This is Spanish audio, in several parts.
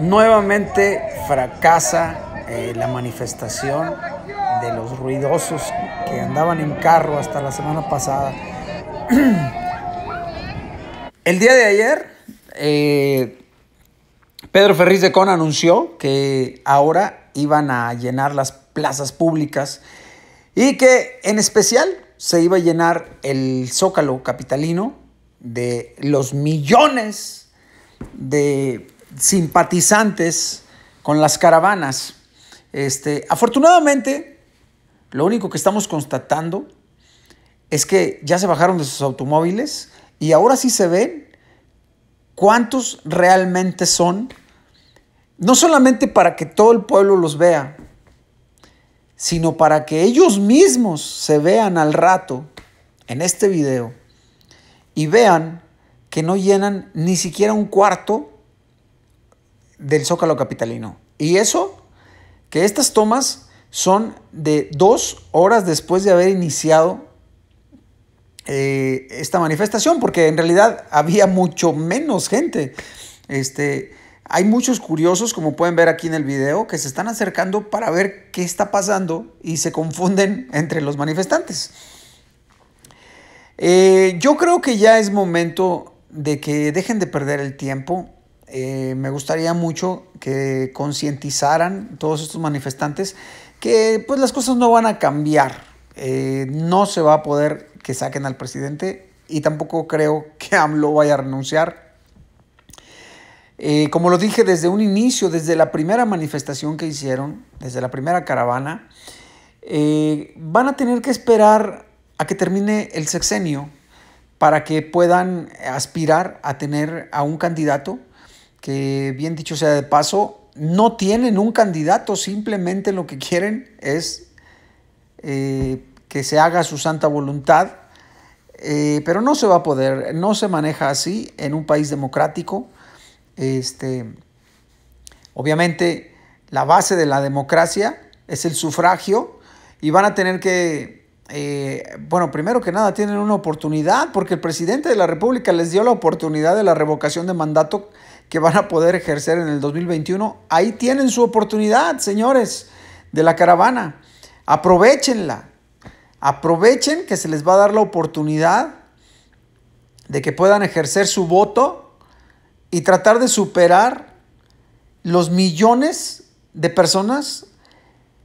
Nuevamente fracasa eh, la manifestación de los ruidosos que andaban en carro hasta la semana pasada. El día de ayer, eh, Pedro Ferriz de Con anunció que ahora iban a llenar las plazas públicas y que en especial se iba a llenar el zócalo capitalino de los millones de simpatizantes con las caravanas. Este, afortunadamente, lo único que estamos constatando es que ya se bajaron de sus automóviles y ahora sí se ven cuántos realmente son, no solamente para que todo el pueblo los vea, sino para que ellos mismos se vean al rato en este video y vean que no llenan ni siquiera un cuarto del zócalo capitalino. Y eso, que estas tomas son de dos horas después de haber iniciado eh, esta manifestación, porque en realidad había mucho menos gente. Este, hay muchos curiosos, como pueden ver aquí en el video, que se están acercando para ver qué está pasando y se confunden entre los manifestantes. Eh, yo creo que ya es momento de que dejen de perder el tiempo. Eh, me gustaría mucho que concientizaran todos estos manifestantes que pues las cosas no van a cambiar. Eh, no se va a poder que saquen al presidente y tampoco creo que AMLO vaya a renunciar. Eh, como lo dije desde un inicio, desde la primera manifestación que hicieron, desde la primera caravana, van a tener que esperar a que termine el sexenio para que puedan aspirar a tener a un candidato que, bien dicho sea de paso, no tienen un candidato, simplemente lo que quieren es eh, que se haga su santa voluntad, eh, pero no se va a poder, no se maneja así en un país democrático. Este, obviamente, la base de la democracia es el sufragio y van a tener que eh, bueno, primero que nada tienen una oportunidad porque el presidente de la República les dio la oportunidad de la revocación de mandato que van a poder ejercer en el 2021. Ahí tienen su oportunidad, señores, de la caravana. Aprovechenla. Aprovechen que se les va a dar la oportunidad de que puedan ejercer su voto y tratar de superar los millones de personas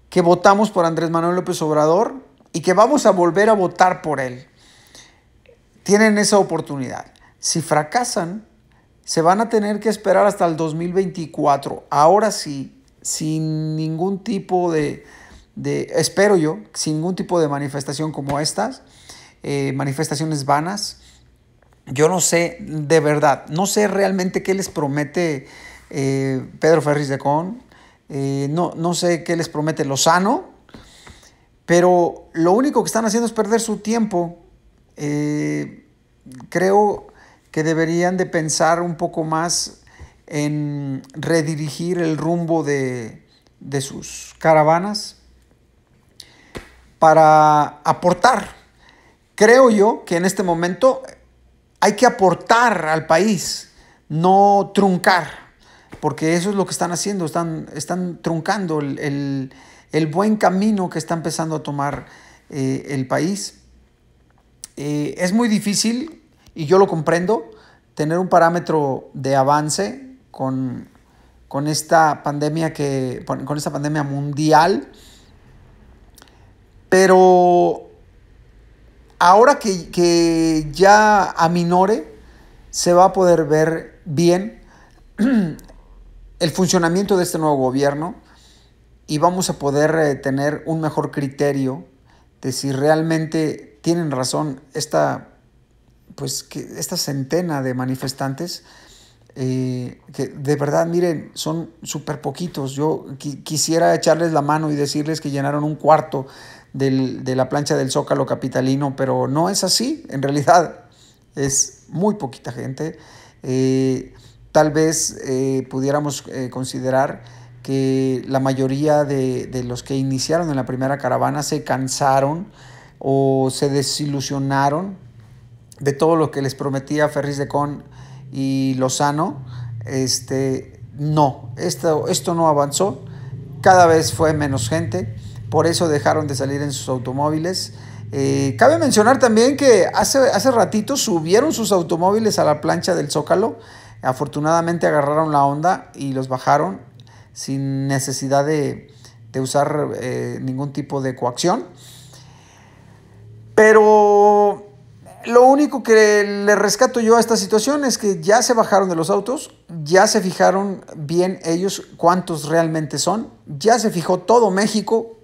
que votamos por Andrés Manuel López Obrador y que vamos a volver a votar por él. Tienen esa oportunidad. Si fracasan, se van a tener que esperar hasta el 2024. Ahora sí, sin ningún tipo de, espero yo, sin ningún tipo de manifestación como estas, eh, manifestaciones vanas. Yo no sé, de verdad, no sé realmente qué les promete eh, Pedro Ferris de Con. Eh, no, no sé qué les promete Lozano, pero lo único que están haciendo es perder su tiempo. Eh, creo que deberían de pensar un poco más en redirigir el rumbo de, sus caravanas para aportar. Creo yo que en este momento hay que aportar al país, no truncar, porque eso es lo que están haciendo, están, están truncando el el buen camino que está empezando a tomar eh, el país. Eh, es muy difícil, y yo lo comprendo, tener un parámetro de avance con, esta pandemia que. con esta pandemia mundial. Pero ahora que, que ya aminore, se va a poder ver bien el funcionamiento de este nuevo gobierno y vamos a poder eh, tener un mejor criterio de si realmente tienen razón esta, pues, que esta centena de manifestantes, eh, que de verdad, miren, son súper poquitos. Yo quisiera echarles la mano y decirles que llenaron un cuarto de la plancha del Zócalo Capitalino, pero no es así, en realidad es muy poquita gente. Eh, tal vez pudiéramos considerar que la mayoría de, los que iniciaron en la primera caravana se cansaron o se desilusionaron de todo lo que les prometía Ferris de Con y Lozano. Este, no, esto, no avanzó, cada vez fue menos gente, por eso dejaron de salir en sus automóviles. Eh, cabe mencionar también que hace, hace ratito subieron sus automóviles a la plancha del Zócalo, afortunadamente agarraron la onda y los bajaron sin necesidad de, usar eh, ningún tipo de coacción. Pero lo único que le rescato yo a esta situación es que ya se bajaron de los autos, ya se fijaron bien ellos cuántos realmente son, ya se fijó todo México,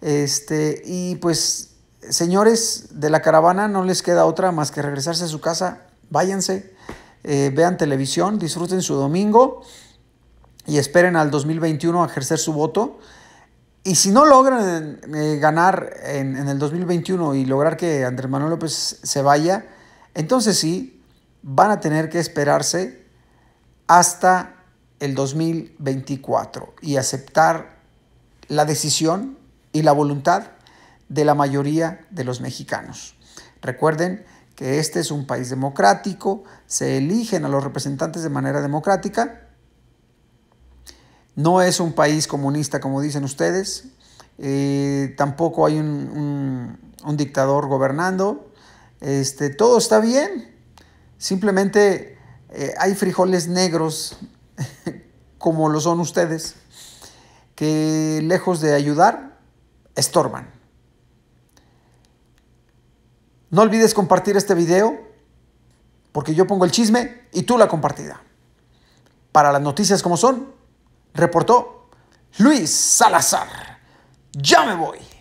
este, y pues señores de la caravana no les queda otra más que regresarse a su casa, váyanse, eh, vean televisión, disfruten su domingo y esperen al 2021 a ejercer su voto. Y si no logran eh, ganar en, en, el 2021 y lograr que Andrés Manuel López se vaya, entonces sí, van a tener que esperarse hasta el 2024 y aceptar la decisión y la voluntad de la mayoría de los mexicanos. Recuerden que este es un país democrático, se eligen a los representantes de manera democrática no es un país comunista como dicen ustedes, eh, tampoco hay un, dictador gobernando, este, todo está bien, simplemente eh, hay frijoles negros como lo son ustedes, que lejos de ayudar, estorban. No olvides compartir este video, porque yo pongo el chisme y tú la compartida. Para las noticias como son, reportó Luis Salazar. Ya me voy.